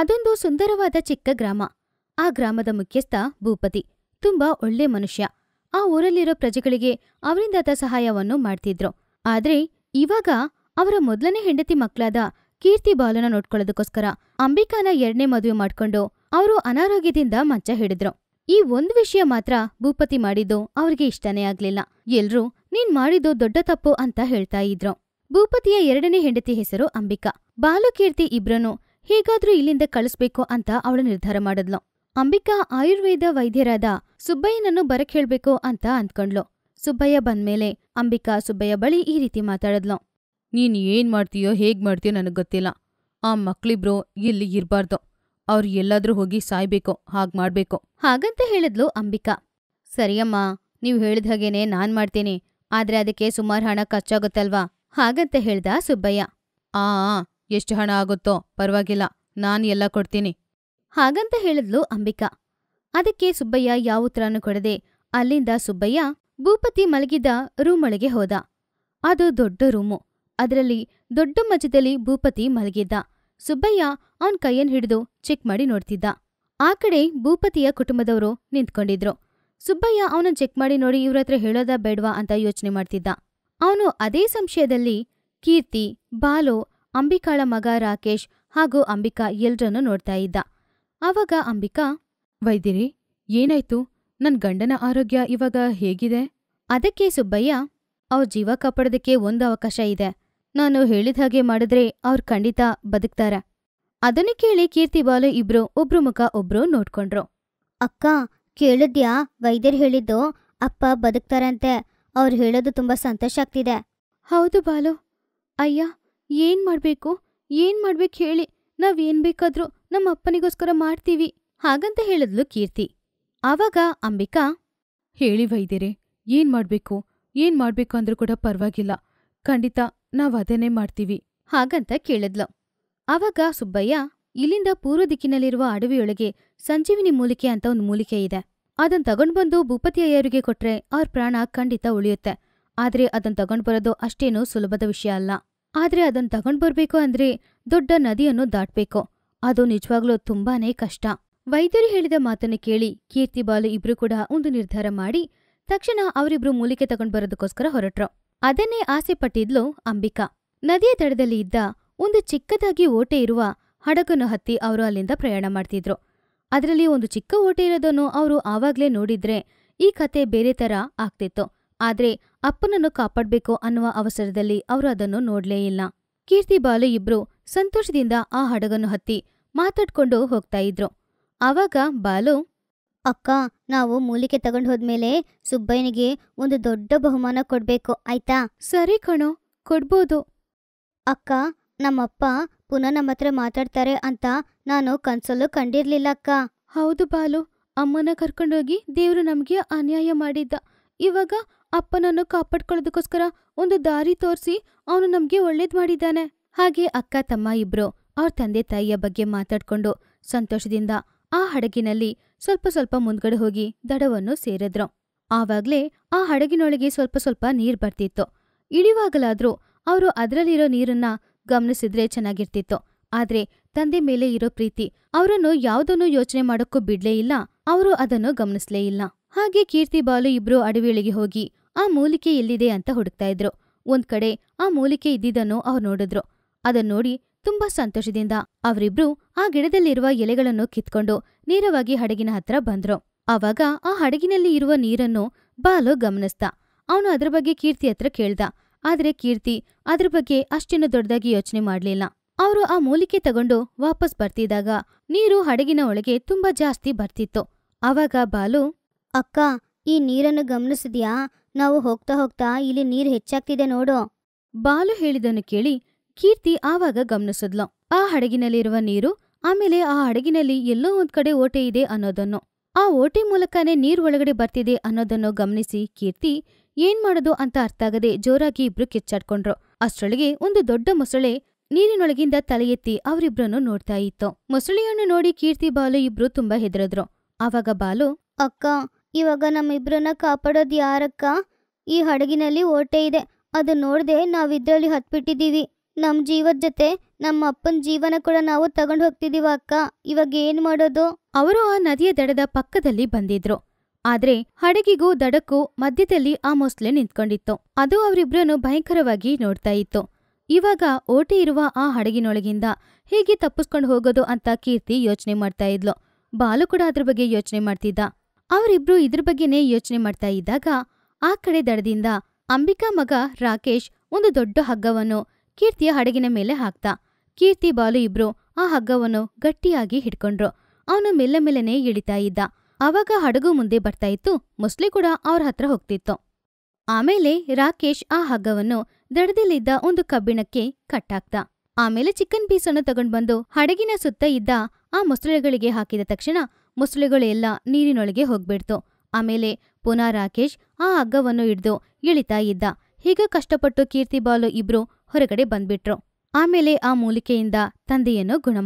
ಅದೊಂದು ಸುಂದರವಾದ ಚಿಕ್ಕ ಗ್ರಾಮ ಆ ಗ್ರಾಮದ ಮುಖ್ಯಸ್ಥ ಭೂಪತಿ ತುಂಬಾ ಒಳ್ಳೆ ಮನುಷ್ಯ ಆ ಊರಲ್ಲಿರೋ ಪ್ರಜೆಗಳಿಗೆ ಅವರಿಂದಾದ ಸಹಾಯವನ್ನು ಮಾಡ್ತಿದ್ರು ಆದ್ರೆ ಇವಾಗ ಅವರ ಮೊದಲನೇ ಹೆಂಡತಿ ಮಕ್ಕಳಾದ ಕೀರ್ತಿ ಬಾಲನ ನೋಡ್ಕೊಳ್ಳೋದಕ್ಕೋಸ್ಕರ ಅಂಬಿಕಾನ ಎರಡನೇ ಮದುವೆ ಮಾಡ್ಕೊಂಡು ಅವರು ಅನಾರೋಗ್ಯದಿಂದ ಮಂಚ ಹಿಡಿದ್ರು ಈ ಒಂದು ವಿಷಯ ಮಾತ್ರ ಭೂಪತಿ ಮಾಡಿದ್ದು ಅವರಿಗೆ ಇಷ್ಟನೇ ಆಗ್ಲಿಲ್ಲ ಎಲ್ರೂ ನೀನ್ ಮಾಡಿದ್ದು ದೊಡ್ಡ ತಪ್ಪು ಅಂತ ಹೇಳ್ತಾ ಇದ್ರು ಭೂಪತಿಯ ಎರಡನೇ ಹೆಂಡತಿ ಹೆಸರು ಅಂಬಿಕಾ ಬಾಲಕೀರ್ತಿ ಇಬ್ರನು ಹೇಗಾದ್ರೂ ಇಲ್ಲಿಂದ ಕಳಿಸ್ಬೇಕು ಅಂತ ಅವಳು ನಿರ್ಧಾರ ಮಾಡಿದ್ಲು ಅಂಬಿಕಾ ಆಯುರ್ವೇದ ವೈದ್ಯರಾದ ಸುಬ್ಬಯ್ಯನನ್ನು ಬರಕ್ ಹೇಳ್ಬೇಕು ಅಂತ ಅಂದ್ಕೊಂಡ್ಲು ಸುಬ್ಬಯ್ಯ ಬಂದ್ಮೇಲೆ ಅಂಬಿಕಾ ಸುಬ್ಬಯ್ಯ ಬಳಿ ಈ ರೀತಿ ಮಾತಾಡಿದ್ಲು ನೀನ್ ಏನ್ ಮಾಡ್ತೀಯೋ ಹೇಗ್ ಮಾಡ್ತೀಯೋ ನನಗ್ ಗೊತ್ತಿಲ್ಲ ಆ ಮಕ್ಳಿಬ್ರು ಇಲ್ಲಿ ಇರ್ಬಾರ್ದು ಅವ್ರು ಎಲ್ಲಾದ್ರೂ ಹೋಗಿ ಸಾಯ್ಬೇಕು ಹಾಗ್ ಮಾಡ್ಬೇಕು ಹಾಗಂತ ಹೇಳಿದ್ಲು ಅಂಬಿಕಾ ಸರಿಯಮ್ಮ ನೀವು ಹೇಳಿದ ಹಾಗೇನೆ ನಾನ್ ಮಾಡ್ತೀನಿ ಆದ್ರೆ ಅದಕ್ಕೆ ಸುಮಾರು ಹಣ ಖರ್ಚಾಗುತ್ತಲ್ವಾ ಹಾಗಂತ ಹೇಳ್ದ ಸುಬ್ಬಯ್ಯ ಆ ಎಷ್ಟು ಹಣ ಆಗುತ್ತೋ ಪರವಾಗಿಲ್ಲ ನಾನು ಎಲ್ಲ ಕೊಡ್ತೀನಿ ಹಾಗಂತ ಹೇಳಿದ್ಲು ಅಂಬಿಕಾ ಅದಕ್ಕೆ ಸುಬ್ಬಯ್ಯ ಯಾವ ಉತ್ತರನೂ ಕೊಡದೆ ಅಲ್ಲಿಂದ ಸುಬ್ಬಯ್ಯ ಭೂಪತಿ ಮಲಗಿದ ರೂಮೊಳಗೆ ಹೋದ ಅದು ದೊಡ್ಡ ರೂಮು ಅದರಲ್ಲಿ ದೊಡ್ಡ ಮಜದಲ್ಲಿ ಭೂಪತಿ ಮಲಗಿದ್ದ ಸುಬ್ಬಯ್ಯ ಅವನ್ ಕೈಯನ್ ಹಿಡಿದು ಚೆಕ್ ಮಾಡಿ ನೋಡ್ತಿದ್ದ ಆ ಕಡೆ ಭೂಪತಿಯ ಕುಟುಂಬದವರು ನಿಂತ್ಕೊಂಡಿದ್ರು ಸುಬ್ಬಯ್ಯ ಅವನ ಚೆಕ್ ಮಾಡಿ ನೋಡಿ ಇವ್ರ ಹತ್ರ ಹೇಳೋದಾ ಬೇಡ್ವಾ ಅಂತ ಯೋಚನೆ ಮಾಡ್ತಿದ್ದ ಅವನು ಅದೇ ಸಂಶಯದಲ್ಲಿ ಕೀರ್ತಿ ಬಾಲೋ ಅಂಬಿಕಾಳ ಮಗ ರಾಕೇಶ್ ಹಾಗೂ ಅಂಬಿಕಾ ಎಲ್ರನ್ನೂ ನೋಡ್ತಾ ಇದ್ದ ಆವಾಗ ಅಂಬಿಕಾ ವೈದ್ಯರಿ ಏನಾಯ್ತು ನನ್ ಗಂಡನ ಆರೋಗ್ಯ ಇವಾಗ ಹೇಗಿದೆ ಅದಕ್ಕೆ ಸುಬ್ಬಯ್ಯ ಅವ್ರ ಜೀವ ಕಾಪಾಡೋದಕ್ಕೆ ಒಂದು ಅವಕಾಶ ಇದೆ ನಾನು ಹೇಳಿದ ಹಾಗೆ ಮಾಡಿದ್ರೆ ಅವ್ರು ಖಂಡಿತ ಬದುಕ್ತಾರೆ ಅದನ್ನು ಕೇಳಿ ಕೀರ್ತಿ ಬಾಲು ಇಬ್ರು ಒಬ್ರು ಮುಖ ಒಬ್ರು ನೋಡ್ಕೊಂಡ್ರು ಅಕ್ಕ ಕೇಳಿದ್ಯಾ ವೈದ್ಯರು ಹೇಳಿದ್ದು ಅಪ್ಪ ಬದುಕ್ತಾರಂತೆ ಅವ್ರು ಹೇಳೋದು ತುಂಬಾ ಸಂತೋಷ ಆಗ್ತಿದೆ ಹೌದು ಬಾಲು ಅಯ್ಯ ಏನ್ ಮಾಡಬೇಕು ಏನ್ ಮಾಡ್ಬೇಕು ಹೇಳಿ ನಾವೇನು ಬೇಕಾದರೂ ನಮ್ಮ ಅಪ್ಪನಿಗೋಸ್ಕರ ಮಾಡ್ತೀವಿ ಹಾಗಂತ ಹೇಳಿದ್ಲು ಕೀರ್ತಿ ಆವಾಗ ಅಂಬಿಕಾ ಹೇಳಿ ವೈದ್ಯರೇ ಏನ್ ಮಾಡಬೇಕು ಏನ್ ಮಾಡಬೇಕು ಅಂದ್ರೂ ಕೂಡ ಪರವಾಗಿಲ್ಲ ಖಂಡಿತ ನಾವು ಅದನ್ನೇ ಮಾಡ್ತೀವಿ ಹಾಗಂತ ಕೇಳಿದ್ಲು ಆವಾಗ ಸುಬ್ಬಯ್ಯ ಇಲ್ಲಿಂದ ಪೂರ್ವ ದಿಕ್ಕಿನಲ್ಲಿರುವ ಅಡವಿಯೊಳಗೆ ಸಂಜೀವಿನಿ ಮೂಲಿಕೆ ಅಂತ ಒಂದು ಮೂಲಿಕೆ ಇದೆ ಅದನ್ ತಗೊಂಡ್ಬಂದು ಭೂಪತಿ ಅಯ್ಯರಿಗೆ ಕೊಟ್ರೆ ಅವ್ರ ಪ್ರಾಣ ಖಂಡಿತ ಉಳಿಯುತ್ತೆ ಆದ್ರೆ ಅದನ್ ತಗೊಂಡ್ಬರೋದು ಅಷ್ಟೇನೂ ಸುಲಭದ ವಿಷಯ ಅಲ್ಲ ಆದರೆ ಅದನ್ನು ತಗೊಂಡು ಬರಬೇಕು ಅಂದರೆ ದೊಡ್ಡ ನದಿಯನ್ನು ದಾಟಬೇಕು ಅದು ನಿಜವಾಗ್ಲೂ ತುಂಬಾನೇ ಕಷ್ಟ ವೈದ್ಯರು ಹೇಳಿದ ಮಾತನ್ನು ಕೇಳಿ ಕೀರ್ತಿ ಬಾಲು ಇಬ್ರು ಕೂಡ ಒಂದು ನಿರ್ಧಾರ ಮಾಡಿ ತಕ್ಷಣ ಅವರಿಬ್ರು ಮೂಲಿಕೆ ತಗೊಂಡು ಬರೋದಕ್ಕೋಸ್ಕರ ಹೊರಟ್ರು ಅದನ್ನೇ ಆಸೆ ಪಟ್ಟಿದ್ಲು ಅಂಬಿಕಾ ನದಿಯ ತಡದಲ್ಲಿ ಇದ್ದ ಒಂದು ಚಿಕ್ಕದಾಗಿ ಓಟೆ ಇರುವ ಹಡಗನ್ನು ಹತ್ತಿ ಅವರು ಅಲ್ಲಿಂದ ಪ್ರಯಾಣ ಮಾಡ್ತಿದ್ರು ಅದರಲ್ಲಿ ಒಂದು ಚಿಕ್ಕ ಓಟೆ ಇರೋದನ್ನು ಅವರು ಆವಾಗ್ಲೇ ನೋಡಿದ್ರೆ ಈ ಕತೆ ಬೇರೆ ತರ ಆಗ್ತಿತ್ತು ಆದರೆ ಅಪ್ಪನನ್ನು ಕಾಪಾಡಬೇಕು ಅನ್ನುವ ಅವಸರದಲ್ಲಿ ಅವರು ಅದನ್ನು ನೋಡಲೇ ಇಲ್ಲ ಕೀರ್ತಿ ಬಾಲು ಇಬ್ರು ಸಂತೋಷದಿಂದ ಆ ಹಡಗನ್ನು ಹತ್ತಿ ಮಾತಾಡ್ಕೊಂಡು ಹೋಗ್ತಾ ಇದ್ರು ಆವಾಗ ಬಾಲು ಅಕ್ಕ ನಾವು ಮೂಲಿಕೆ ತಗೊಂಡು ಹೋದ್ಮೇಲೆ ಸುಬ್ಬಯ್ಯನಿಗೆ ಒಂದು ದೊಡ್ಡ ಬಹುಮಾನ ಕೊಡ್ಬೇಕು ಆಯ್ತಾ ಸರಿ ಕಣೋ ಕೊಡ್ಬೋದು ಅಕ್ಕ ನಮ್ಮಪ್ಪ ಪುನಃ ನಮ್ಮ ಹತ್ರ ಮಾತಾಡ್ತಾರೆ ಅಂತ ನಾನು ಕನ್ಸಲ್ಲೂ ಕಂಡಿರ್ಲಿಲ್ಲ ಅಕ್ಕ ಹೌದು ಬಾಲು ಅಮ್ಮನ ಕರ್ಕೊಂಡೋಗಿ ದೇವ್ರು ನಮ್ಗೆ ಅನ್ಯಾಯ ಮಾಡಿದ್ದ ಇವಾಗ ಅಪ್ಪನನ್ನು ಕಾಪಾಡ್ಕೊಳ್ಳೋದಕ್ಕೋಸ್ಕರ ಒಂದು ದಾರಿ ತೋರಿಸಿ ಅವನು ನಮ್ಗೆ ಒಳ್ಳೇದ್ ಮಾಡಿದ್ದಾನೆ ಹಾಗೆ ಅಕ್ಕ ತಮ್ಮ ಇಬ್ರು ಅವ್ರ ತಂದೆ ತಾಯಿಯ ಬಗ್ಗೆ ಮಾತಾಡ್ಕೊಂಡು ಸಂತೋಷದಿಂದ ಆ ಹಡಗಿನಲ್ಲಿ ಸ್ವಲ್ಪ ಸ್ವಲ್ಪ ಮುಂದ್ಗಡೆ ಹೋಗಿ ದಡವನ್ನು ಸೇರಿದ್ರು ಆವಾಗ್ಲೇ ಆ ಹಡಗಿನೊಳಗೆ ಸ್ವಲ್ಪ ಸ್ವಲ್ಪ ನೀರ್ ಬರ್ತಿತ್ತು ಇಳಿವಾಗಲಾದ್ರೂ ಅವರು ಅದರಲ್ಲಿರೋ ನೀರನ್ನ ಗಮನಿಸಿದ್ರೆ ಚೆನ್ನಾಗಿರ್ತಿತ್ತು ಆದ್ರೆ ತಂದೆ ಮೇಲೆ ಇರೋ ಪ್ರೀತಿ ಅವರನ್ನು ಯಾವುದನ್ನು ಯೋಚನೆ ಮಾಡೋಕ್ಕೂ ಬಿಡ್ಲೇ ಇಲ್ಲ ಅವರು ಅದನ್ನು ಗಮನಿಸ್ಲೇ ಇಲ್ಲ ಹಾಗೆ ಕೀರ್ತಿ ಬಾಲು ಇಬ್ರು ಅಡವಿಯೊಳಗೆ ಹೋಗಿ ಆ ಮೂಲಿಕೆ ಎಲ್ಲಿದೆ ಅಂತ ಹುಡುಕ್ತಾ ಇದ್ರು ಒಂದ್ ಕಡೆ ಆ ಮೂಲಿಕೆ ಇದ್ದಿದ್ದನ್ನು ಅವ್ರು ನೋಡಿದ್ರು ನೋಡಿ ತುಂಬಾ ಸಂತೋಷದಿಂದ ಅವರಿಬ್ರು ಆ ಗಿಡದಲ್ಲಿರುವ ಎಲೆಗಳನ್ನು ಕಿತ್ಕೊಂಡು ನೇರವಾಗಿ ಹಡಗಿನ ಹತ್ರ ಬಂದ್ರು ಆವಾಗ ಆ ಹಡಗಿನಲ್ಲಿ ಇರುವ ನೀರನ್ನು ಬಾಲು ಗಮನಿಸ್ದ ಅವನು ಅದ್ರ ಬಗ್ಗೆ ಕೀರ್ತಿ ಹತ್ರ ಕೇಳ್ದ ಆದ್ರೆ ಕೀರ್ತಿ ಅದ್ರ ಬಗ್ಗೆ ಅಷ್ಟೇನು ದೊಡ್ಡದಾಗಿ ಯೋಚನೆ ಮಾಡ್ಲಿಲ್ಲ ಅವರು ಆ ಮೂಲಿಕೆ ತಗೊಂಡು ವಾಪಸ್ ಬರ್ತಿದಾಗ ನೀರು ಹಡಗಿನ ಒಳಗೆ ತುಂಬಾ ಜಾಸ್ತಿ ಬರ್ತಿತ್ತು ಆವಾಗ ಬಾಲು ಅಕ್ಕ ಈ ನೀರನ್ನು ಗಮನಿಸಿದ್ಯಾ ನಾವು ಹೋಗ್ತಾ ಹೋಗ್ತಾ ಇಲ್ಲಿ ನೀರು ಹೆಚ್ಚಾಗ್ತಿದೆ ನೋಡು ಬಾಲು ಹೇಳಿದನ್ನು ಕೇಳಿ ಕೀರ್ತಿ ಆವಾಗ ಗಮನಿಸಿದ್ಲು ಆ ಹಡಗಿನಲ್ಲಿರುವ ನೀರು ಆಮೇಲೆ ಆ ಹಡಗಿನಲ್ಲಿ ಎಲ್ಲೋ ಒಂದ್ ಕಡೆ ಓಟೆ ಇದೆ ಅನ್ನೋದನ್ನು ಆ ಓಟೆ ಮೂಲಕನೇ ನೀರು ಒಳಗಡೆ ಬರ್ತಿದೆ ಅನ್ನೋದನ್ನು ಗಮನಿಸಿ ಕೀರ್ತಿ ಏನ್ ಮಾಡೋದು ಅಂತ ಅರ್ಥ ಆಗದೆ ಜೋರಾಗಿ ಇಬ್ರು ಕಿಚ್ಚಾಡ್ಕೊಂಡ್ರು ಅಷ್ಟರೊಳಗೆ ಒಂದು ದೊಡ್ಡ ಮೊಸಳೆ ನೀರಿನೊಳಗಿಂದ ತಲೆ ಎತ್ತಿ ಅವರಿಬ್ರನ್ನು ನೋಡ್ತಾ ಇತ್ತು ಮೊಸಳೆಯನ್ನು ನೋಡಿ ಕೀರ್ತಿ ಬಾಲು ಇಬ್ರು ತುಂಬಾ ಹೆದರದ್ರು ಆವಾಗ ಬಾಲು ಅಕ್ಕ ಇವಾಗ ನಮ್ಮಿಬ್ರನ್ನ ಕಾಪಾಡೋದು ಯಾರಕ್ಕ ಈ ಹಡಗಿನಲ್ಲಿ ಓಟೆ ಇದೆ ಅದು ನೋಡದೆ ನಾವು ಇದರಲ್ಲಿ ಹತ್ಬಿಟ್ಟಿದ್ದೀವಿ ನಮ್ಮ ಜೀವದ ಜೊತೆ ನಮ್ಮ ಅಪ್ಪನ ಜೀವನ ಕೂಡ ನಾವು ತಗೊಂಡ್ ಹೋಗ್ತಿದ್ದೀವ ಅಕ್ಕ ಇವಾಗ ಏನ್ ಮಾಡೋದು ಅವರು ಆ ನದಿಯ ದಡದ ಪಕ್ಕದಲ್ಲಿ ಬಂದಿದ್ರು ಆದ್ರೆ ಹಡಗಿಗೂ ದಡಕ್ಕೂ ಮಧ್ಯದಲ್ಲಿ ಆ ಮೊಸ್ಲೆ ನಿಂತ್ಕೊಂಡಿತ್ತು ಅದು ಅವರಿಬ್ರನ್ನು ಭಯಂಕರವಾಗಿ ನೋಡ್ತಾ ಇತ್ತು ಇವಾಗ ಓಟೆ ಇರುವ ಆ ಹಡಗಿನೊಳಗಿಂದ ಹೇಗೆ ತಪ್ಪಿಸ್ಕೊಂಡು ಹೋಗೋದು ಅಂತ ಕೀರ್ತಿ ಯೋಚನೆ ಮಾಡ್ತಾ ಇದ್ಲು ಬಾಲು ಕೂಡ ಅದ್ರ ಬಗ್ಗೆ ಯೋಚನೆ ಮಾಡ್ತಿದ್ದ ಅವರಿಬ್ರು ಇದ್ರ ಬಗ್ಗೆನೇ ಯೋಚನೆ ಮಾಡ್ತಾ ಇದ್ದಾಗ ಆ ಕಡೆ ದಡದಿಂದ ಅಂಬಿಕಾ ಮಗ ರಾಕೇಶ್ ಒಂದು ದೊಡ್ಡ ಹಗ್ಗವನ್ನು ಕೀರ್ತಿಯ ಹಡಗಿನ ಮೇಲೆ ಹಾಕ್ತ ಕೀರ್ತಿ ಬಾಲು ಇಬ್ರು ಆ ಹಗ್ಗವನ್ನು ಗಟ್ಟಿಯಾಗಿ ಹಿಡ್ಕೊಂಡ್ರು ಅವನು ಮೆಲ್ಲ ಮೆಲ್ಲನೆ ಇಳಿತಾ ಇದ್ದ ಅವಾಗ ಹಡಗು ಮುಂದೆ ಬರ್ತಾ ಇತ್ತು ಮೊಸಳೆ ಕೂಡ ಅವ್ರ ಹತ್ರ ಹೋಗ್ತಿತ್ತು ಆಮೇಲೆ ರಾಕೇಶ್ ಆ ಹಗ್ಗವನ್ನು ದಡದಲ್ಲಿದ್ದ ಒಂದು ಕಬ್ಬಿಣಕ್ಕೆ ಕಟ್ಟಾಕ್ತ ಆಮೇಲೆ ಚಿಕನ್ ಪೀಸನ್ನು ತಗೊಂಡ್ಬಂದು ಹಡಗಿನ ಸುತ್ತ ಇದ್ದ ಆ ಮೊಸಳೆಗಳಿಗೆ ಹಾಕಿದ ತಕ್ಷಣ ಮುಸುಳೆಗಳೆಲ್ಲ ನೀರಿನೊಳಗೆ ಹೋಗ್ಬಿಡ್ತು ಆಮೇಲೆ ಪುನಃ ರಾಕೇಶ್ ಆ ಹಗ್ಗವನ್ನು ಹಿಡಿದು ಇಳಿತಾ ಇದ್ದ ಹೀಗೆ ಕಷ್ಟಪಟ್ಟು ಕೀರ್ತಿ ಬಾಲು ಇಬ್ರು ಹೊರಗಡೆ ಬಂದ್ಬಿಟ್ರು ಆಮೇಲೆ ಆ ಮೂಲಿಕೆಯಿಂದ ತಂದೆಯನ್ನು ಗುಣ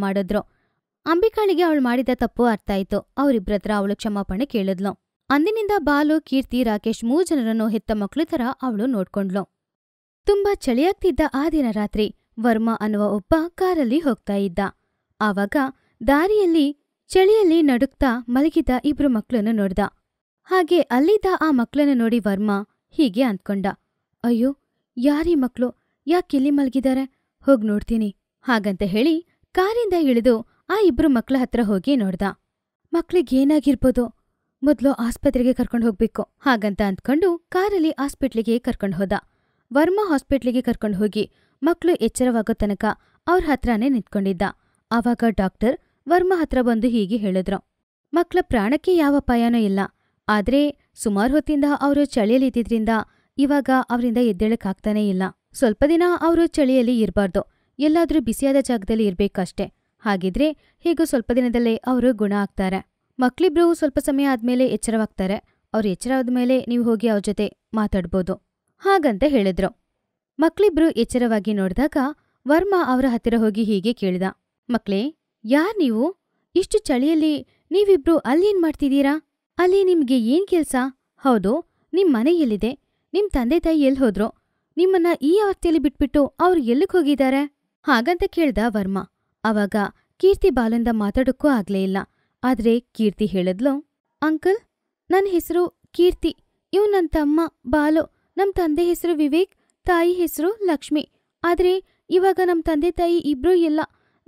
ಅಂಬಿಕಾಳಿಗೆ ಅವಳು ಮಾಡಿದ ತಪ್ಪು ಅರ್ಥ ಆಯ್ತು ಅವರಿಬ್ರತ್ರ ಅವಳು ಕ್ಷಮಾಪಣೆ ಕೇಳಿದ್ಲು ಅಂದಿನಿಂದ ಬಾಲು ಕೀರ್ತಿ ರಾಕೇಶ್ ಮೂರು ಜನರನ್ನು ಹೆತ್ತ ಮಕ್ಕಳು ತರ ಅವಳು ನೋಡ್ಕೊಂಡ್ಲು ತುಂಬಾ ಚಳಿಯಾಗ್ತಿದ್ದ ಆ ದಿನ ರಾತ್ರಿ ವರ್ಮ ಅನ್ನುವ ಒಬ್ಬ ಕಾರಲ್ಲಿ ಹೋಗ್ತಾ ಇದ್ದ ಆವಾಗ ದಾರಿಯಲ್ಲಿ ಚಳಿಯಲ್ಲಿ ನಡುಕ್ತಾ ಮಲಗಿದ ಇಬ್ರು ಮಕ್ಕಳನ್ನು ನೋಡ್ದ ಹಾಗೆ ಅಲ್ಲಿದ್ದ ಆ ಮಕ್ಕಳನ್ನು ನೋಡಿ ವರ್ಮ ಹೀಗೆ ಅಂದ್ಕೊಂಡ ಅಯ್ಯೋ ಯಾರೀ ಮಕ್ಕಳು ಯಾಕಿಲ್ಲಿ ಮಲಗಿದ್ದಾರೆ ಹೋಗಿ ನೋಡ್ತೀನಿ ಹಾಗಂತ ಹೇಳಿ ಕಾರಿಂದ ಇಳಿದು ಆ ಇಬ್ರು ಮಕ್ಕಳ ಹತ್ರ ಹೋಗಿ ನೋಡ್ದ ಮಕ್ಳಿಗೇನಾಗಿರ್ಬೋದು ಮೊದಲು ಆಸ್ಪತ್ರೆಗೆ ಕರ್ಕೊಂಡು ಹೋಗ್ಬೇಕು ಹಾಗಂತ ಅಂದ್ಕೊಂಡು ಕಾರಲ್ಲಿ ಆಸ್ಪಿಟ್ಲಿಗೆ ಕರ್ಕೊಂಡು ಹೋದ ವರ್ಮ ಹಾಸ್ಪಿಟ್ಲಿಗೆ ಕರ್ಕೊಂಡು ಹೋಗಿ ಮಕ್ಕಳು ಎಚ್ಚರವಾಗೋ ತನಕ ಅವ್ರ ಹತ್ರನೇ ನಿಂತ್ಕೊಂಡಿದ್ದ ಆವಾಗ ಡಾಕ್ಟರ್ ವರ್ಮ ಹತ್ರ ಬಂದು ಹೀಗೆ ಹೇಳಿದ್ರು ಮಕ್ಕಳ ಪ್ರಾಣಕ್ಕೆ ಯಾವ ಅಪಾಯನೂ ಇಲ್ಲ ಆದ್ರೆ ಸುಮಾರು ಹೊತ್ತಿಂದ ಅವರು ಚಳಿಯಲಿದ್ದಿದ್ರಿಂದ ಇವಾಗ ಅವರಿಂದ ಎದ್ದೇಳಕ್ಕಾಗ್ತಾನೇ ಇಲ್ಲ ಸ್ವಲ್ಪ ದಿನ ಅವರು ಚಳಿಯಲ್ಲಿ ಇರಬಾರ್ದು ಎಲ್ಲಾದ್ರೂ ಬಿಸಿಯಾದ ಜಾಗದಲ್ಲಿ ಇರ್ಬೇಕಷ್ಟೆ ಹಾಗಿದ್ರೆ ಹೀಗೂ ಸ್ವಲ್ಪ ದಿನದಲ್ಲೇ ಅವರು ಗುಣ ಆಗ್ತಾರೆ ಮಕ್ಳಿಬ್ರು ಸ್ವಲ್ಪ ಸಮಯ ಆದ್ಮೇಲೆ ಎಚ್ಚರವಾಗ್ತಾರೆ ಅವ್ರು ಎಚ್ಚರ ಆದ್ಮೇಲೆ ನೀವು ಹೋಗಿ ಅವ್ರ ಜೊತೆ ಮಾತಾಡ್ಬೋದು ಹಾಗಂತ ಹೇಳಿದ್ರು ಮಕ್ಳಿಬ್ರು ಎಚ್ಚರವಾಗಿ ನೋಡಿದಾಗ ವರ್ಮಾ ಅವರ ಹತ್ತಿರ ಹೋಗಿ ಹೀಗೆ ಕೇಳಿದ ಮಕ್ಳೇ ಯಾರ್ ನೀವು ಇಷ್ಟು ಚಳಿಯಲ್ಲಿ ನೀವಿಬ್ರು ಅಲ್ಲೇನ್ ಮಾಡ್ತಿದ್ದೀರಾ ಅಲ್ಲಿ ನಿಮ್ಗೆ ಏನ್ ಕೆಲ್ಸ ಹೌದು ನಿಮ್ ಮನೆ ಎಲ್ಲಿದೆ ನಿಮ್ ತಂದೆ ತಾಯಿ ಎಲ್ಲಿ ಹೋದ್ರು ನಿಮ್ಮನ್ನ ಈ ಅವಸ್ಥೆಯಲ್ಲಿ ಬಿಟ್ಬಿಟ್ಟು ಅವ್ರು ಎಲ್ಲಿಗೆ ಹೋಗಿದ್ದಾರೆ ಹಾಗಂತ ಕೇಳ್ದ ವರ್ಮ ಅವಾಗ ಕೀರ್ತಿ ಬಾಲಂದ ಮಾತಾಡೋಕ್ಕೂ ಆಗ್ಲೇ ಇಲ್ಲ ಆದ್ರೆ ಕೀರ್ತಿ ಹೇಳದ್ಲು ಅಂಕಲ್ ನನ್ನ ಹೆಸರು ಕೀರ್ತಿ ಇವ್ ನನ್ನ ತಮ್ಮ ಬಾಲು ನಮ್ ತಂದೆ ಹೆಸರು ವಿವೇಕ್ ತಾಯಿ ಹೆಸರು ಲಕ್ಷ್ಮಿ ಆದ್ರೆ ಇವಾಗ ನಮ್ ತಂದೆ ತಾಯಿ ಇಬ್ರೂ ಇಲ್ಲ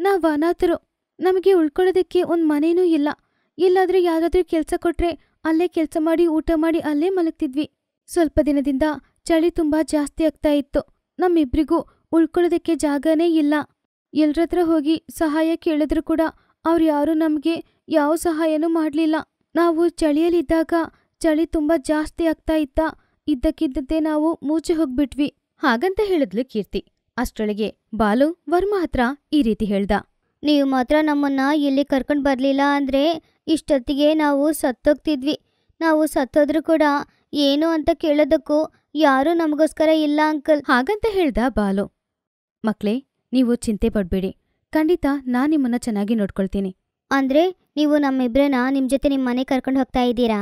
ನಾವ್ ಅನಾಥರು ನಮಗೆ ಉಳ್ಕೊಳ್ಳೋದಕ್ಕೆ ಒಂದು ಮನೇನೂ ಇಲ್ಲ ಎಲ್ಲಾದರೂ ಯಾರಾದರೂ ಕೆಲಸ ಕೊಟ್ಟರೆ ಅಲ್ಲೇ ಕೆಲಸ ಮಾಡಿ ಊಟ ಮಾಡಿ ಅಲ್ಲೇ ಮಲಗ್ತಿದ್ವಿ ಸ್ವಲ್ಪ ದಿನದಿಂದ ಚಳಿ ತುಂಬ ಜಾಸ್ತಿ ಆಗ್ತಾ ಇತ್ತು ನಮ್ಮಿಬ್ರಿಗೂ ಉಳ್ಕೊಳ್ಳೋದಕ್ಕೆ ಜಾಗನೇ ಇಲ್ಲ ಎಲ್ರತ್ರ ಹೋಗಿ ಸಹಾಯ ಕೇಳಿದ್ರು ಕೂಡ ಅವ್ರು ಯಾರೂ ನಮಗೆ ಯಾವ ಸಹಾಯನೂ ಮಾಡಲಿಲ್ಲ ನಾವು ಚಳಿಯಲ್ಲಿದ್ದಾಗ ಚಳಿ ತುಂಬ ಜಾಸ್ತಿ ಆಗ್ತಾ ಇತ್ತ ಇದ್ದಕ್ಕಿದ್ದದ್ದೇ ನಾವು ಮೂಚೆ ಹೋಗ್ಬಿಟ್ವಿ ಹಾಗಂತ ಹೇಳಿದ್ಲು ಕೀರ್ತಿ ಅಷ್ಟೊಳಗೆ ಬಾಲು ವರ್ಮ ಹತ್ರ ಈ ರೀತಿ ಹೇಳ್ದ ನೀವು ಮಾತ್ರ ನಮ್ಮನ್ನು ಇಲ್ಲಿ ಕರ್ಕೊಂಡು ಬರಲಿಲ್ಲ ಅಂದರೆ ಇಷ್ಟೊತ್ತಿಗೆ ನಾವು ಸತ್ತೋಗ್ತಿದ್ವಿ ನಾವು ಸತ್ತೋದ್ರೂ ಕೂಡ ಏನು ಅಂತ ಕೇಳೋದಕ್ಕೂ ಯಾರೂ ನಮಗೋಸ್ಕರ ಇಲ್ಲ ಅಂಕಲ್ ಹಾಗಂತ ಹೇಳ್ದ ಬಾಲು ಮಕ್ಳೇ ನೀವು ಚಿಂತೆ ಪಡ್ಬೇಡಿ ಖಂಡಿತ ನಾನು ನಿಮ್ಮನ್ನ ಚೆನ್ನಾಗಿ ನೋಡ್ಕೊಳ್ತೀನಿ ಅಂದ್ರೆ ನೀವು ನಮ್ಮಿಬ್ಬರನ್ನ ನಿಮ್ಮ ಜೊತೆ ನಿಮ್ಮ ಮನೆ ಕರ್ಕೊಂಡು ಹೋಗ್ತಾ ಇದ್ದೀರಾ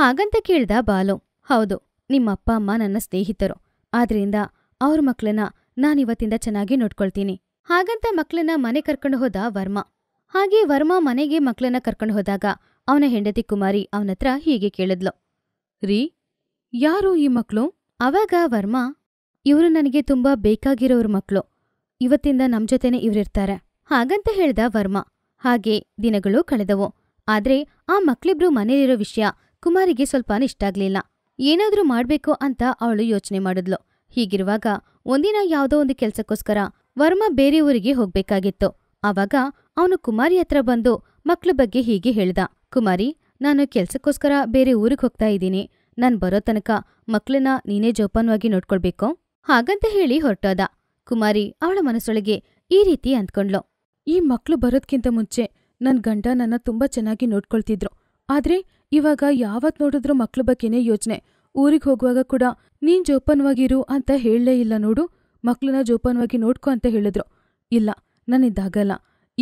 ಹಾಗಂತ ಕೇಳ್ದ ಬಾಲು ಹೌದು ನಿಮ್ಮ ಅಪ್ಪ ಅಮ್ಮ ನನ್ನ ಸ್ನೇಹಿತರು ಆದ್ರಿಂದ ಅವ್ರ ಮಕ್ಳನ್ನ ನಾನಿವತ್ತಿಂದ ಚೆನ್ನಾಗಿ ನೋಡ್ಕೊಳ್ತೀನಿ ಹಾಗಂತ ಮಕ್ಕಳನ್ನ ಮನೆ ಕರ್ಕೊಂಡು ಹೋದ ವರ್ಮ ಹಾಗೆ ವರ್ಮ ಮನೆಗೆ ಮಕ್ಕಳನ್ನ ಕರ್ಕೊಂಡು ಹೋದಾಗ ಅವನ ಹೆಂಡತಿ ಕುಮಾರಿ ಅವನತ್ರ ಹೀಗೆ ಕೇಳಿದ್ಲು ರೀ ಯಾರು ಈ ಮಕ್ಕಳು ಅವಾಗ ವರ್ಮ ಇವರು ನನಗೆ ತುಂಬಾ ಬೇಕಾಗಿರೋರು ಮಕ್ಕಳು ಇವತ್ತಿಂದ ನಮ್ ಜೊತೆನೆ ಇವರಿರ್ತಾರೆ ಹಾಗಂತ ಹೇಳ್ದ ವರ್ಮ ಹಾಗೆ ದಿನಗಳು ಕಳೆದವು ಆದ್ರೆ ಆ ಮಕ್ಳಿಬ್ರು ಮನೇಲಿರೋ ವಿಷಯ ಕುಮಾರಿಗೆ ಸ್ವಲ್ಪ ಇಷ್ಟಾಗ್ಲಿಲ್ಲ ಏನಾದ್ರೂ ಮಾಡ್ಬೇಕು ಅಂತ ಅವಳು ಯೋಚನೆ ಮಾಡಿದ್ಲು ಹೀಗಿರುವಾಗ ಒಂದಿನ ಯಾವುದೋ ಒಂದು ಕೆಲ್ಸಕ್ಕೋಸ್ಕರ ವರ್ಮ ಬೇರೆ ಊರಿಗೆ ಹೋಗ್ಬೇಕಾಗಿತ್ತು ಆವಾಗ ಅವನು ಕುಮಾರಿ ಹತ್ರ ಬಂದು ಮಕ್ಳ ಬಗ್ಗೆ ಹೀಗೆ ಹೇಳ್ದ ಕುಮಾರಿ ನಾನು ಕೆಲ್ಸಕ್ಕೋಸ್ಕರ ಬೇರೆ ಊರಿಗೆ ಹೋಗ್ತಾ ಇದ್ದೀನಿ ನಾನ್ ಬರೋ ತನಕ ಮಕ್ಳನ್ನ ನೀನೇ ಜೋಪಾನವಾಗಿ ನೋಡ್ಕೊಳ್ಬೇಕು ಹಾಗಂತ ಹೇಳಿ ಹೊರಟೋದ ಕುಮಾರಿ ಅವಳ ಮನಸ್ಸೊಳಗೆ ಈ ರೀತಿ ಅಂದ್ಕೊಂಡ್ಲು ಈ ಮಕ್ಳು ಬರೋದ್ಕಿಂತ ಮುಂಚೆ ನನ್ ಗಂಡ ನನ್ನ ತುಂಬಾ ಚೆನ್ನಾಗಿ ನೋಡ್ಕೊಳ್ತಿದ್ರು ಆದ್ರೆ ಇವಾಗ ಯಾವತ್ ನೋಡಿದ್ರು ಮಕ್ಳು ಬಗ್ಗೆನೇ ಯೋಚನೆ ಊರಿಗೆ ಹೋಗುವಾಗ ಕೂಡ ನೀನ್ ಜೋಪನ್ವಾಗಿರು ಅಂತ ಹೇಳಲೇ ಇಲ್ಲ ನೋಡು ಮಕ್ಕಳನ್ನ ಜೋಪಾನವಾಗಿ ನೋಡ್ಕೊ ಅಂತ ಹೇಳಿದ್ರು ಇಲ್ಲ ನನ್ನಿದ್ದಾಗಲ್ಲ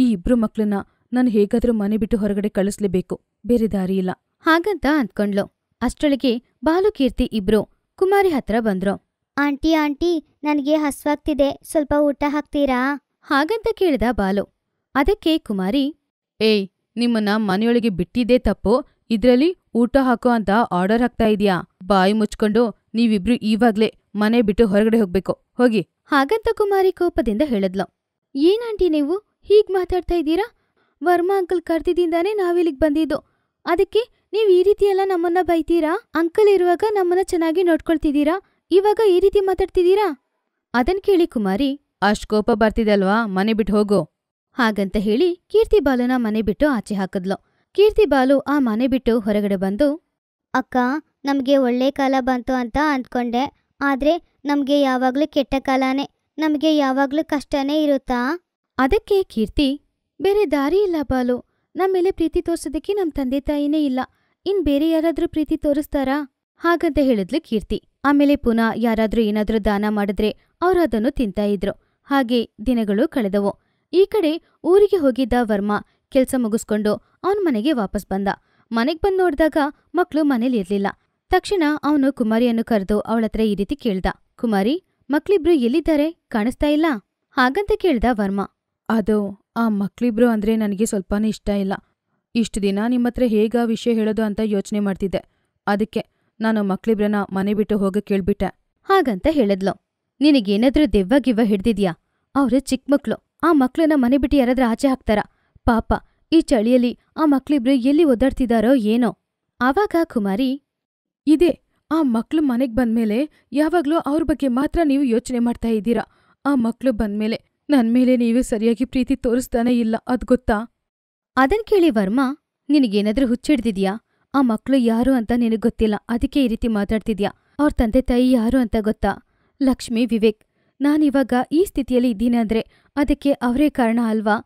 ಈ ಇಬ್ರು ಮಕ್ಕಳನ್ನ ನಾನು ಹೇಗಾದರೂ ಮನೆ ಬಿಟ್ಟು ಹೊರಗಡೆ ಕಳಿಸ್ಲೇಬೇಕು ಬೇರೆ ದಾರಿ ಇಲ್ಲ ಹಾಗಂತ ಅಂದ್ಕೊಂಡ್ಲು ಅಷ್ಟೊಳಗೆ ಬಾಲುಕೀರ್ತಿ ಇಬ್ರು ಕುಮಾರಿ ಹತ್ರ ಬಂದ್ರು ಆಂಟಿ ಆಂಟಿ ನನಗೆ ಹಸ್ವಾಗ್ತಿದೆ ಸ್ವಲ್ಪ ಊಟ ಹಾಕ್ತೀರಾ ಹಾಗಂತ ಕೇಳಿದ ಬಾಲು ಅದಕ್ಕೆ ಕುಮಾರಿ ಏಯ್ ನಿಮ್ಮನ್ನ ಮನೆಯೊಳಗೆ ಬಿಟ್ಟಿದ್ದೇ ತಪ್ಪು ಇದ್ರಲ್ಲಿ ಊಟ ಹಾಕೋ ಅಂತ ಆರ್ಡರ್ ಹಾಕ್ತಾ ಇದೀಯಾ ಬಾಯಿ ಮುಚ್ಕೊಂಡು ನೀವಿಬ್ರು ಈವಾಗ್ಲೇ ಮನೆ ಬಿಟ್ಟು ಹೊರಗಡೆ ಹೋಗ್ಬೇಕು ಹೋಗಿ ಹಾಗಂತ ಕುಮಾರಿ ಕೋಪದಿಂದ ಹೇಳದ್ಲು ಏನಾಂಟಿ ನೀವು ಹೀಗ್ ಮಾತಾಡ್ತಾ ಇದ್ದೀರಾ ವರ್ಮಾ ಅಂಕಲ್ ಕರ್ತಿದಿಂದಾನೇ ನಾವಿಲ್ಲಿಗ್ ಬಂದಿದ್ದು ಅದಕ್ಕೆ ನೀವು ಈ ರೀತಿ ಎಲ್ಲ ನಮ್ಮನ್ನ ಬೈತೀರಾ ಅಂಕಲ್ ಇರುವಾಗ ನಮ್ಮನ್ನ ಚೆನ್ನಾಗಿ ನೋಡ್ಕೊಳ್ತಿದ್ದೀರಾ ಇವಾಗ ಈ ರೀತಿ ಮಾತಾಡ್ತಿದ್ದೀರಾ ಅದನ್ ಕೇಳಿ ಕುಮಾರಿ ಅಷ್ಟ್ ಕೋಪ ಬರ್ತಿದಲ್ವಾ ಮನೆ ಬಿಟ್ಟು ಹೋಗು ಹಾಗಂತ ಹೇಳಿ ಕೀರ್ತಿ ಮನೆ ಬಿಟ್ಟು ಆಚೆ ಹಾಕದ್ಲು ಕೀರ್ತಿ ಆ ಮನೆ ಬಿಟ್ಟು ಹೊರಗಡೆ ಬಂದು ಅಕ್ಕ ನಮಗೆ ಒಳ್ಳೆ ಕಾಲ ಬಂತು ಅಂತ ಅಂದ್ಕೊಂಡೆ ಆದರೆ ನಮಗೆ ಯಾವಾಗಲೂ ಕೆಟ್ಟ ಕಾಲನೇ ನಮಗೆ ಯಾವಾಗಲೂ ಕಷ್ಟನೇ ಇರುತ್ತಾ ಅದಕ್ಕೆ ಕೀರ್ತಿ ಬೇರೆ ದಾರಿ ಇಲ್ಲ ಬಾಲು ನಮ್ಮ ಮೇಲೆ ಪ್ರೀತಿ ತೋರ್ಸದಕ್ಕೆ ನಮ್ಮ ತಂದೆ ತಾಯಿನೇ ಇಲ್ಲ ಇನ್ ಬೇರೆ ಯಾರಾದರೂ ಪ್ರೀತಿ ತೋರಿಸ್ತಾರಾ ಹಾಗಂತ ಹೇಳಿದ್ಲು ಕೀರ್ತಿ ಆಮೇಲೆ ಪುನಃ ಯಾರಾದರೂ ಏನಾದರೂ ದಾನ ಮಾಡಿದ್ರೆ ಅವರು ಅದನ್ನು ತಿಂತಾ ಇದ್ರು ಹಾಗೆ ದಿನಗಳು ಕಳೆದವು ಈ ಕಡೆ ಊರಿಗೆ ಹೋಗಿದ್ದ ವರ್ಮ ಕೆಲಸ ಮುಗಿಸ್ಕೊಂಡು ಅವನ ಮನೆಗೆ ವಾಪಸ್ ಬಂದ ಮನೆಗೆ ಬಂದು ನೋಡಿದಾಗ ಮಕ್ಕಳು ಇರ್ಲಿಲ್ಲ ತಕ್ಷಣ ಅವನು ಕುಮಾರಿಯನ್ನು ಕರೆದು ಅವಳತ್ರ ಈ ರೀತಿ ಕೇಳ್ದ ಕುಮಾರಿ ಮಕ್ಳಿಬ್ರು ಎಲ್ಲಿದ್ದಾರೆ ಕಾಣಿಸ್ತಾ ಇಲ್ಲ ಹಾಗಂತ ಕೇಳ್ದ ವರ್ಮ ಅದು ಆ ಮಕ್ಳಿಬ್ರು ಅಂದ್ರೆ ನನಗೆ ಸ್ವಲ್ಪನೂ ಇಷ್ಟ ಇಲ್ಲ ಇಷ್ಟು ದಿನ ನಿಮ್ಮ ಹತ್ರ ವಿಷಯ ಹೇಳೋದು ಅಂತ ಯೋಚನೆ ಮಾಡ್ತಿದ್ದೆ ಅದಕ್ಕೆ ನಾನು ಮಕ್ಳಿಬ್ರನ್ನ ಮನೆ ಬಿಟ್ಟು ಹೋಗ ಕೇಳ್ಬಿಟ್ಟೆ ಹಾಗಂತ ಹೇಳದ್ಲು ನಿನಗೇನಾದ್ರೂ ದೆವ್ವ ಗಿವ್ವ ಹಿಡ್ದಿದ್ಯಾ ಅವರು ಚಿಕ್ಕ ಮಕ್ಳು ಆ ಮಕ್ಳನ್ನ ಮನೆ ಬಿಟ್ಟು ಯಾರಾದ್ರೂ ಆಚೆ ಹಾಕ್ತಾರ ಪಾಪ ಈ ಚಳಿಯಲ್ಲಿ ಆ ಮಕ್ಳಿಬ್ರು ಎಲ್ಲಿ ಒದ್ದಾಡ್ತಿದಾರೋ ಏನೋ ಆವಾಗ ಕುಮಾರಿ ಇದೆ ಆ ಮಕ್ಳು ಮನೆಗೆ ಬಂದ್ಮೇಲೆ ಯಾವಾಗಲೂ ಅವ್ರ ಬಗ್ಗೆ ಮಾತ್ರ ನೀವು ಯೋಚನೆ ಮಾಡ್ತಾ ಇದ್ದೀರಾ ಆ ಮಕ್ಳು ಬಂದ್ಮೇಲೆ ನನ್ ಮೇಲೆ ನೀವೇ ಸರಿಯಾಗಿ ಪ್ರೀತಿ ತೋರಿಸ್ತಾನೆ ಇಲ್ಲ ಅದ್ ಗೊತ್ತಾ ಅದನ್ ಕೇಳಿ ವರ್ಮಾ ನಿನಗೇನಾದ್ರೂ ಹುಚ್ಚಿಡ್ದಿದ್ಯಾ ಆ ಮಕ್ಳು ಯಾರು ಅಂತ ನಿನಗ್ ಗೊತ್ತಿಲ್ಲ ಅದಕ್ಕೆ ಈ ರೀತಿ ಮಾತಾಡ್ತಿದ್ಯಾ ಅವ್ರ ತಂದೆ ತಾಯಿ ಯಾರು ಅಂತ ಗೊತ್ತಾ ಲಕ್ಷ್ಮಿ ವಿವೇಕ್ ನಾನಿವಾಗ ಈ ಸ್ಥಿತಿಯಲ್ಲಿ ಇದ್ದೀನಿ ಅಂದ್ರೆ ಅದಕ್ಕೆ ಅವರೇ ಕಾರಣ ಅಲ್ವಾ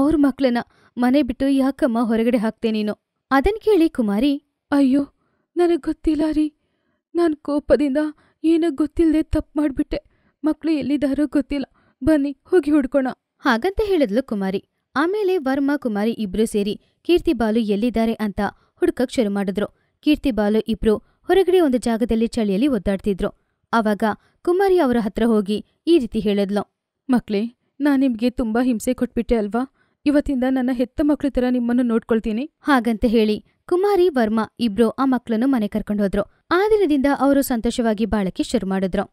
ಅವ್ರ ಮಕ್ಳನ್ನ ಮನೆ ಬಿಟ್ಟು ಯಾಕಮ್ಮ ಹೊರಗಡೆ ಹಾಕ್ತೆ ನೀನು ಅದನ್ ಕೇಳಿ ಕುಮಾರಿ ಅಯ್ಯೋ ನನಗೆ ಗೊತ್ತಿಲ್ಲ ರೀ ನಾನು ಕೋಪದಿಂದ ಏನೋ ಗೊತ್ತಿಲ್ಲದೆ ತಪ್ಪು ಮಾಡಿಬಿಟ್ಟೆ ಮಕ್ಕಳು ಎಲ್ಲಿದ್ದಾರೋ ಗೊತ್ತಿಲ್ಲ ಬನ್ನಿ ಹೋಗಿ ಹುಡ್ಕೋಣ ಹಾಗಂತ ಹೇಳಿದ್ಲು ಕುಮಾರಿ ಆಮೇಲೆ ವರ್ಮಾ ಕುಮಾರಿ ಇಬ್ರು ಸೇರಿ ಕೀರ್ತಿ ಬಾಲು ಎಲ್ಲಿದ್ದಾರೆ ಅಂತ ಹುಡ್ಕಕ್ ಶುರು ಮಾಡಿದ್ರು ಕೀರ್ತಿ ಬಾಲು ಇಬ್ರು ಹೊರಗಡೆ ಒಂದು ಜಾಗದಲ್ಲಿ ಚಳಿಯಲ್ಲಿ ಒದ್ದಾಡ್ತಿದ್ರು ಆವಾಗ ಕುಮಾರಿ ಅವರ ಹತ್ರ ಹೋಗಿ ಈ ರೀತಿ ಹೇಳಿದ್ಲು ಮಕ್ಳೇ ನಾನು ನಿಮ್ಗೆ ತುಂಬಾ ಹಿಂಸೆ ಕೊಟ್ಬಿಟ್ಟೆ ಅಲ್ವಾ ಇವತ್ತಿಂದ ನನ್ನ ಹೆತ್ತ ಮಕ್ಕಳ ತರ ನಿಮ್ಮನ್ನು ನೋಡ್ಕೊಳ್ತೀನಿ ಹಾಗಂತ ಹೇಳಿ ಕುಮಾರಿ ವರ್ಮಾ ಇಬ್ರು ಆ ಮಕ್ಕಳನ್ನು ಮನೆ ಕರ್ಕೊಂಡು ಹೋದ್ರು ಆ ದಿನದಿಂದ ಅವರು ಸಂತೋಷವಾಗಿ ಬಾಳಕೆ ಶುರು ಮಾಡಿದ್ರು